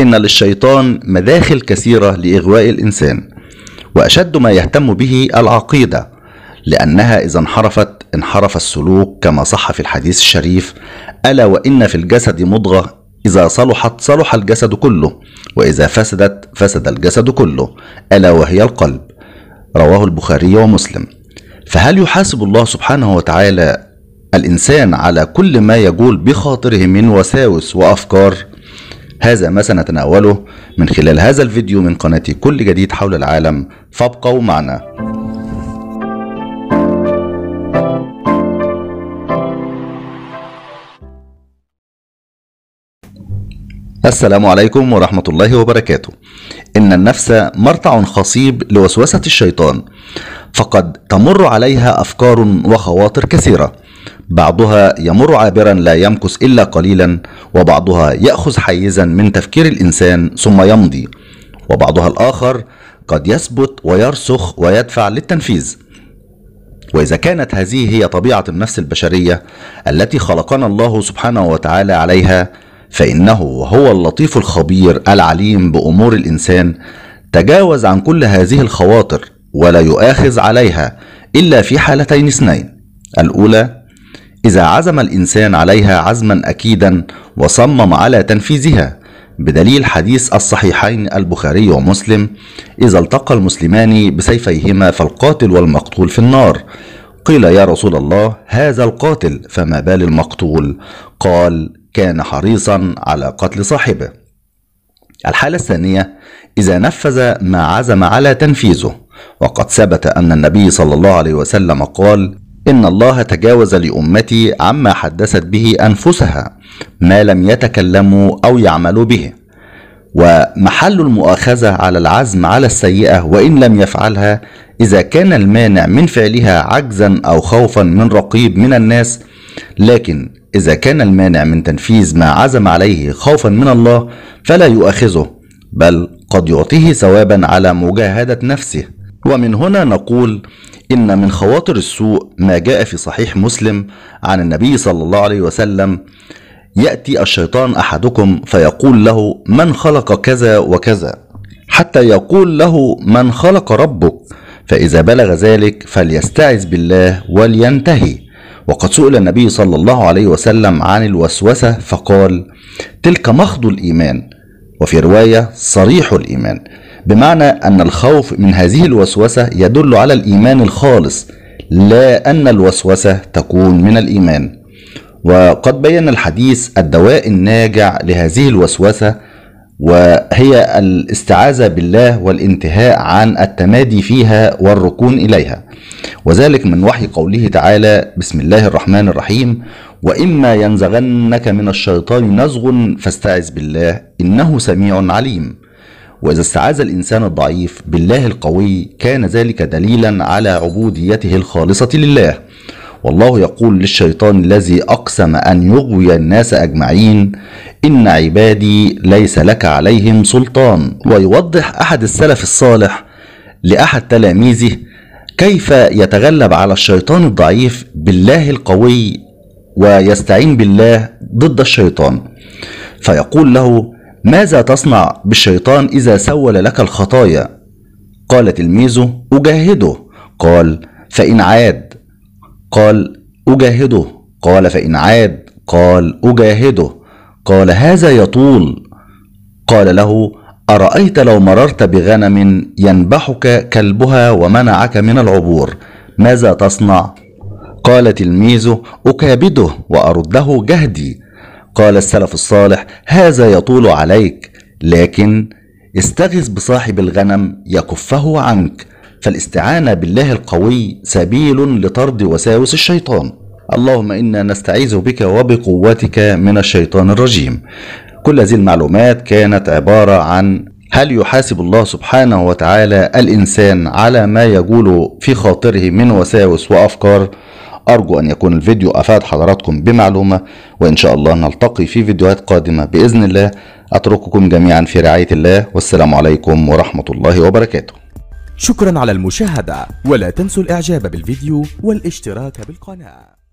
إن للشيطان مداخل كثيرة لإغواء الإنسان وأشد ما يهتم به العقيدة لأنها إذا انحرفت انحرف السلوك كما صح في الحديث الشريف ألا وإن في الجسد مضغة إذا صلحت صلح الجسد كله وإذا فسدت فسد الجسد كله ألا وهي القلب رواه البخاري ومسلم فهل يحاسب الله سبحانه وتعالى الإنسان على كل ما يجول بخاطره من وساوس وأفكار هذا ما سنتناوله من خلال هذا الفيديو من قناة كل جديد حول العالم فابقوا معنا السلام عليكم ورحمة الله وبركاته إن النفس مرتع خصيب لوسوسة الشيطان فقد تمر عليها أفكار وخواطر كثيرة بعضها يمر عابرا لا يمكث إلا قليلا وبعضها يأخذ حيزا من تفكير الإنسان ثم يمضي وبعضها الآخر قد يثبت ويرسخ ويدفع للتنفيذ وإذا كانت هذه هي طبيعة النفس البشرية التي خلقنا الله سبحانه وتعالى عليها فإنه وهو اللطيف الخبير العليم بأمور الإنسان تجاوز عن كل هذه الخواطر ولا يؤاخذ عليها إلا في حالتين اثنين الأولى إذا عزم الإنسان عليها عزما أكيدا وصمم على تنفيذها بدليل حديث الصحيحين البخاري ومسلم إذا التقى المسلمان بسيفيهما فالقاتل والمقتول في النار قيل يا رسول الله هذا القاتل فما بال المقتول قال كان حريصا على قتل صاحبه الحالة الثانية إذا نفذ ما عزم على تنفيذه وقد ثبت أن النبي صلى الله عليه وسلم قال إن الله تجاوز لأمتي عما حدثت به أنفسها ما لم يتكلموا أو يعملوا به ومحل المؤاخذة على العزم على السيئة وإن لم يفعلها إذا كان المانع من فعلها عجزا أو خوفا من رقيب من الناس لكن إذا كان المانع من تنفيذ ما عزم عليه خوفا من الله فلا يؤاخذه بل قد يعطيه ثوابا على مجاهدة نفسه ومن هنا نقول إن من خواطر السوء ما جاء في صحيح مسلم عن النبي صلى الله عليه وسلم يأتي الشيطان أحدكم فيقول له من خلق كذا وكذا حتى يقول له من خلق ربك فإذا بلغ ذلك فليستعذ بالله ولينتهي وقد سئل النبي صلى الله عليه وسلم عن الوسوسة فقال تلك مخض الإيمان وفي رواية صريح الإيمان بمعنى أن الخوف من هذه الوسوسة يدل على الإيمان الخالص لا أن الوسوسة تكون من الإيمان وقد بين الحديث الدواء الناجع لهذه الوسوسة وهي الاستعاذة بالله والانتهاء عن التمادي فيها والركون إليها وذلك من وحي قوله تعالى بسم الله الرحمن الرحيم وإما ينزغنك من الشيطان نزغ فاستعذ بالله إنه سميع عليم وإذا استعاذ الإنسان الضعيف بالله القوي كان ذلك دليلا على عبوديته الخالصة لله والله يقول للشيطان الذي أقسم أن يغوي الناس أجمعين إن عبادي ليس لك عليهم سلطان ويوضح أحد السلف الصالح لأحد تلاميذه كيف يتغلب على الشيطان الضعيف بالله القوي ويستعين بالله ضد الشيطان فيقول له ماذا تصنع بالشيطان إذا سول لك الخطايا؟ قال تلميذه أجاهده قال فإن عاد قال أجاهده قال فإن عاد قال أجاهده قال هذا يطول قال له أرأيت لو مررت بغنم ينبحك كلبها ومنعك من العبور ماذا تصنع؟ قال تلميذه أكابده وأرده جهدي قال السلف الصالح هذا يطول عليك لكن استغث بصاحب الغنم يكفه عنك فالاستعانه بالله القوي سبيل لطرد وساوس الشيطان اللهم انا نستعيذ بك وبقوتك من الشيطان الرجيم كل هذه المعلومات كانت عباره عن هل يحاسب الله سبحانه وتعالى الانسان على ما يجول في خاطره من وساوس وافكار أرجو أن يكون الفيديو أفاد حضراتكم بمعلومة وإن شاء الله نلتقي في فيديوهات قادمة بإذن الله أترككم جميعا في رعاية الله والسلام عليكم ورحمة الله وبركاته شكرا على المشاهدة ولا تنسوا الإعجاب بالفيديو والاشتراك بالقناة